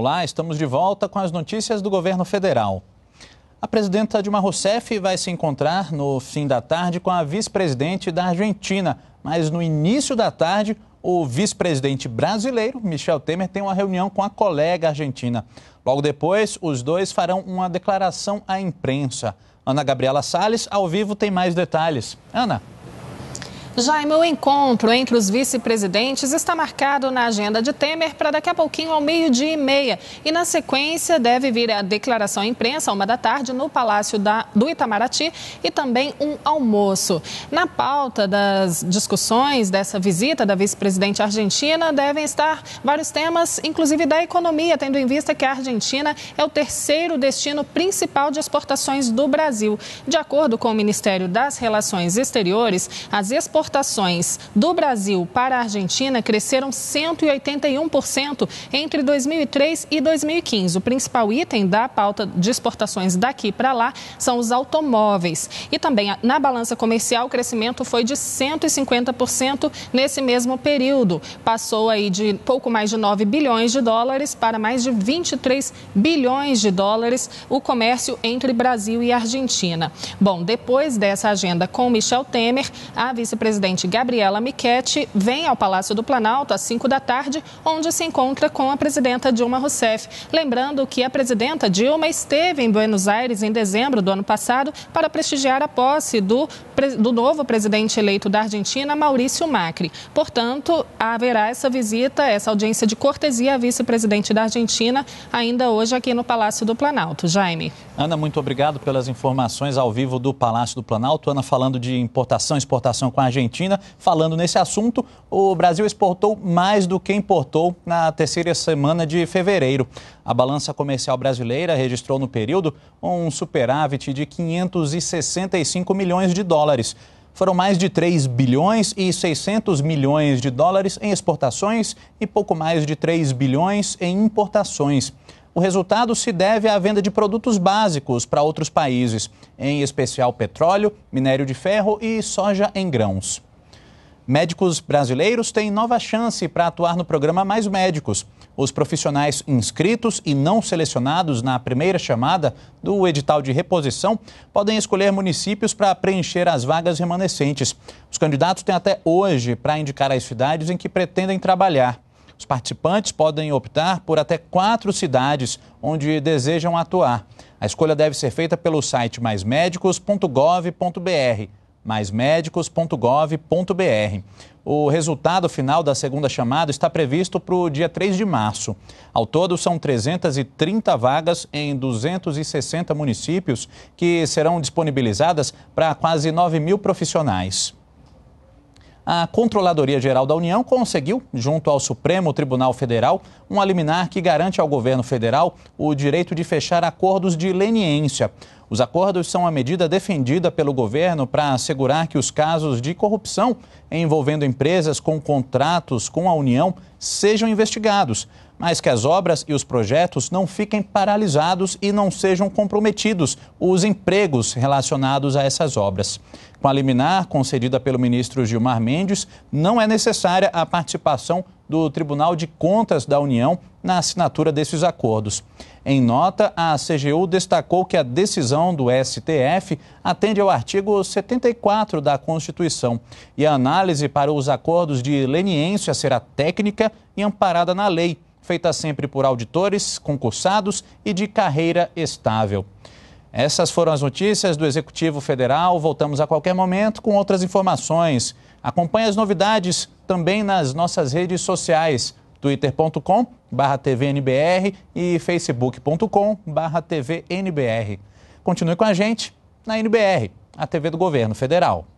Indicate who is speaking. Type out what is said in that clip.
Speaker 1: Olá, estamos de volta com as notícias do governo federal. A presidenta Dilma Rousseff vai se encontrar no fim da tarde com a vice-presidente da Argentina, mas no início da tarde, o vice-presidente brasileiro, Michel Temer, tem uma reunião com a colega argentina. Logo depois, os dois farão uma declaração à imprensa. Ana Gabriela Salles, ao vivo, tem mais detalhes. Ana.
Speaker 2: Jaime, o encontro entre os vice-presidentes está marcado na agenda de Temer para daqui a pouquinho ao meio-dia e meia. E na sequência deve vir a declaração à imprensa, uma da tarde, no Palácio da, do Itamaraty e também um almoço. Na pauta das discussões dessa visita da vice-presidente argentina devem estar vários temas, inclusive da economia, tendo em vista que a Argentina é o terceiro destino principal de exportações do Brasil. De acordo com o Ministério das Relações Exteriores, as exportações exportações do Brasil para a Argentina cresceram 181% entre 2003 e 2015. O principal item da pauta de exportações daqui para lá são os automóveis. E também na balança comercial, o crescimento foi de 150% nesse mesmo período. Passou aí de pouco mais de 9 bilhões de dólares para mais de 23 bilhões de dólares o comércio entre Brasil e Argentina. Bom, depois dessa agenda com Michel Temer, a vice-presidente presidente Gabriela Michetti vem ao Palácio do Planalto às 5 da tarde, onde se encontra com a presidenta Dilma Rousseff. Lembrando que a presidenta Dilma esteve em Buenos Aires em dezembro do ano passado para prestigiar a posse do, do novo presidente eleito da Argentina, Maurício Macri. Portanto, haverá essa visita, essa audiência de cortesia à vice-presidente da Argentina, ainda hoje aqui no Palácio do Planalto. Jaime.
Speaker 1: Ana, muito obrigado pelas informações ao vivo do Palácio do Planalto. Ana falando de importação e exportação com a Argentina. Falando nesse assunto, o Brasil exportou mais do que importou na terceira semana de fevereiro. A balança comercial brasileira registrou no período um superávit de 565 milhões de dólares foram mais de 3 bilhões e 600 milhões de dólares em exportações e pouco mais de 3 bilhões em importações. O resultado se deve à venda de produtos básicos para outros países, em especial petróleo, minério de ferro e soja em grãos. Médicos brasileiros têm nova chance para atuar no programa Mais Médicos. Os profissionais inscritos e não selecionados na primeira chamada do edital de reposição podem escolher municípios para preencher as vagas remanescentes. Os candidatos têm até hoje para indicar as cidades em que pretendem trabalhar. Os participantes podem optar por até quatro cidades onde desejam atuar. A escolha deve ser feita pelo site maismédicos.gov.br maismedicos.gov.br. O resultado final da segunda chamada está previsto para o dia 3 de março. Ao todo, são 330 vagas em 260 municípios que serão disponibilizadas para quase 9 mil profissionais a Controladoria Geral da União conseguiu, junto ao Supremo Tribunal Federal, um liminar que garante ao governo federal o direito de fechar acordos de leniência. Os acordos são a medida defendida pelo governo para assegurar que os casos de corrupção envolvendo empresas com contratos com a União sejam investigados mas que as obras e os projetos não fiquem paralisados e não sejam comprometidos os empregos relacionados a essas obras. Com a liminar concedida pelo ministro Gilmar Mendes, não é necessária a participação do Tribunal de Contas da União na assinatura desses acordos. Em nota, a CGU destacou que a decisão do STF atende ao artigo 74 da Constituição e a análise para os acordos de leniência será técnica e amparada na lei feita sempre por auditores, concursados e de carreira estável. Essas foram as notícias do Executivo Federal. Voltamos a qualquer momento com outras informações. Acompanhe as novidades também nas nossas redes sociais, twitter.com tvnbr e facebook.com tvnbr. Continue com a gente na NBR, a TV do Governo Federal.